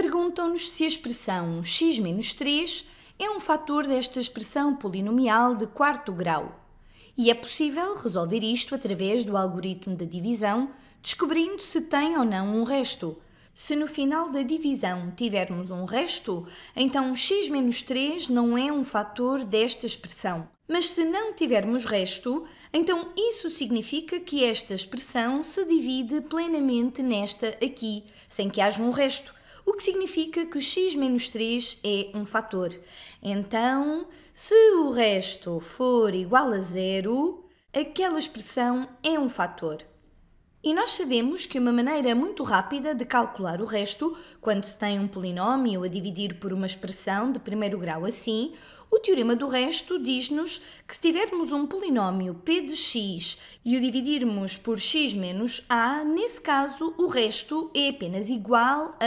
perguntam-nos se a expressão x-3 é um fator desta expressão polinomial de quarto grau. E é possível resolver isto através do algoritmo da divisão, descobrindo se tem ou não um resto. Se no final da divisão tivermos um resto, então x-3 não é um fator desta expressão. Mas se não tivermos resto, então isso significa que esta expressão se divide plenamente nesta aqui, sem que haja um resto o que significa que x menos 3 é um fator. Então, se o resto for igual a zero, aquela expressão é um fator. E nós sabemos que uma maneira muito rápida de calcular o resto, quando se tem um polinómio a dividir por uma expressão de primeiro grau assim, o teorema do resto diz-nos que se tivermos um polinómio p de x e o dividirmos por x menos a, nesse caso o resto é apenas igual a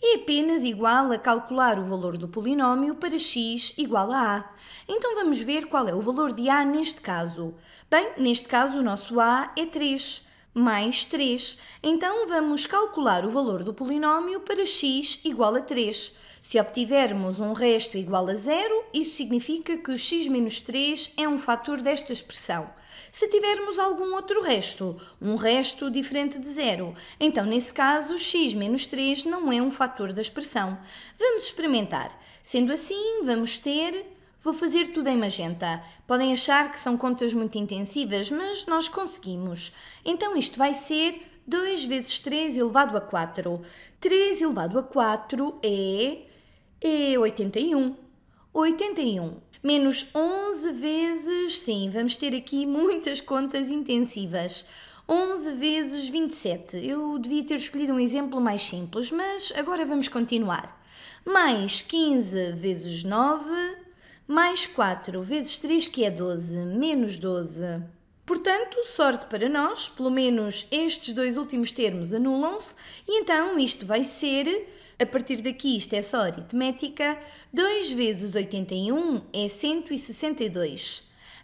é apenas igual a calcular o valor do polinómio para x igual a a. Então vamos ver qual é o valor de a neste caso. Bem, neste caso o nosso a é 3 mais 3. Então vamos calcular o valor do polinómio para x igual a 3. Se obtivermos um resto igual a zero, isso significa que o x menos 3 é um fator desta expressão. Se tivermos algum outro resto, um resto diferente de zero, então nesse caso x menos 3 não é um fator da expressão. Vamos experimentar. Sendo assim, vamos ter Vou fazer tudo em magenta. Podem achar que são contas muito intensivas, mas nós conseguimos. Então isto vai ser 2 vezes 3 elevado a 4. 3 elevado a 4 é, é 81. 81 menos 11 vezes, sim, vamos ter aqui muitas contas intensivas. 11 vezes 27. Eu devia ter escolhido um exemplo mais simples, mas agora vamos continuar. Mais 15 vezes 9 mais 4 vezes 3, que é 12, menos 12. Portanto, sorte para nós, pelo menos estes dois últimos termos anulam-se, e então isto vai ser, a partir daqui isto é só aritmética, 2 vezes 81 é 162.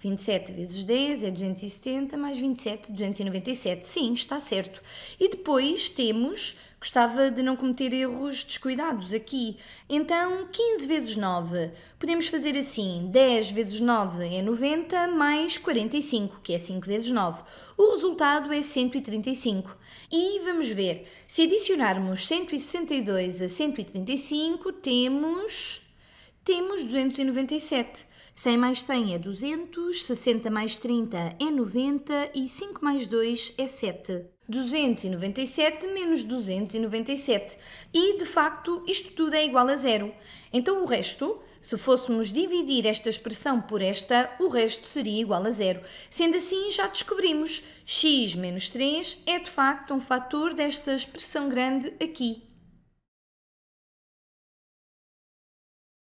27 vezes 10 é 270, mais 27, 297. Sim, está certo. E depois temos, gostava de não cometer erros descuidados aqui. Então, 15 vezes 9. Podemos fazer assim: 10 vezes 9 é 90, mais 45, que é 5 vezes 9. O resultado é 135. E vamos ver, se adicionarmos 162 a 135, temos temos 297. 100 mais 100 é 200, 60 mais 30 é 90 e 5 mais 2 é 7. 297 menos 297. E, de facto, isto tudo é igual a zero. Então, o resto, se fôssemos dividir esta expressão por esta, o resto seria igual a zero. Sendo assim, já descobrimos x menos 3 é, de facto, um fator desta expressão grande aqui.